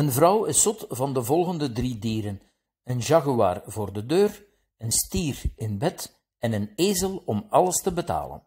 Een vrouw is zot van de volgende drie dieren: een jaguar voor de deur, een stier in bed en een ezel om alles te betalen.